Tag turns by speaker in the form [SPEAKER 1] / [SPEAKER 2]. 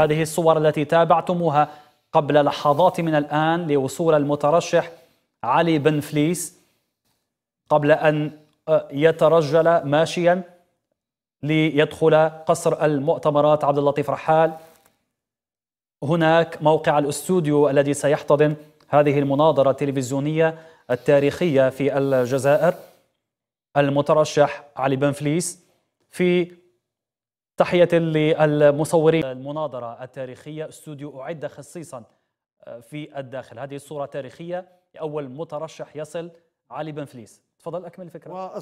[SPEAKER 1] هذه الصور التي تابعتموها قبل لحظات من الآن لوصول المترشح علي بن فليس قبل أن آه، يترجل ماشيا ليدخل قصر المؤتمرات عبد اللطيف رحال هناك موقع الاستوديو الذي سيحتضن هذه المناظرة التلفزيونية التاريخية في الجزائر المترشح علي بن فليس في تحية للمصورين المناظرة التاريخية استوديو أعد خصيصا آه، في الداخل هذه الصورة تاريخية أول مترشح يصل علي بن فليس تفضل أكمل الفكرة